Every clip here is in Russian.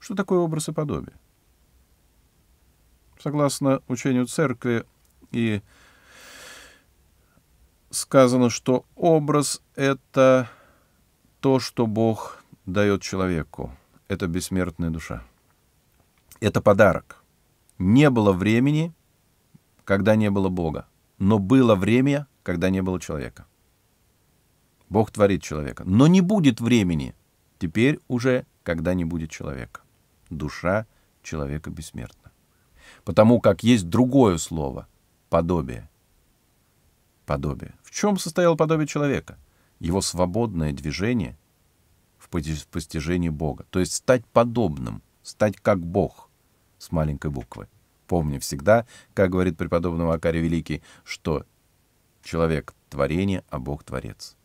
Что такое образ и подобие? Согласно учению церкви и сказано, что образ — это то, что Бог дает человеку. Это бессмертная душа. Это подарок. Не было времени, когда не было Бога, но было время, когда не было человека. Бог творит человека. Но не будет времени теперь уже, когда не будет человека душа человека бессмертна. Потому как есть другое слово — подобие. Подобие. В чем состояло подобие человека? Его свободное движение в постижении Бога. То есть стать подобным, стать как Бог с маленькой буквы. Помни всегда, как говорит преподобный Макарий Великий, что человек — творение, а Бог — творец.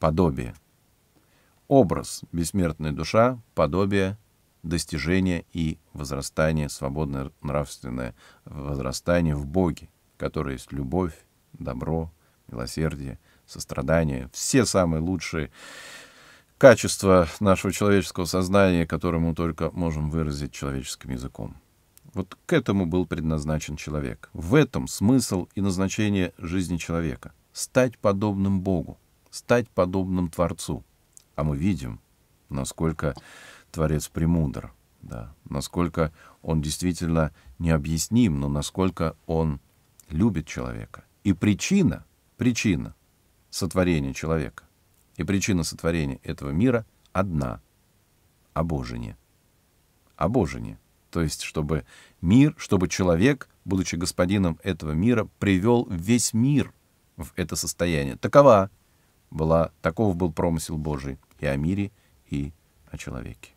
Подобие — образ бессмертная душа, подобие достижение и возрастание, свободное нравственное возрастание в Боге, которое есть любовь, добро, милосердие, сострадание, все самые лучшие качества нашего человеческого сознания, которые мы только можем выразить человеческим языком. Вот к этому был предназначен человек. В этом смысл и назначение жизни человека. Стать подобным Богу, стать подобным Творцу. А мы видим, насколько Творец премудр, да, насколько он действительно необъясним, но насколько он любит человека. И причина, причина сотворения человека и причина сотворения этого мира одна — обожение. Обожение. То есть, чтобы мир, чтобы человек, будучи господином этого мира, привел весь мир в это состояние. Такова была, таков был промысел Божий и о мире, и о человеке.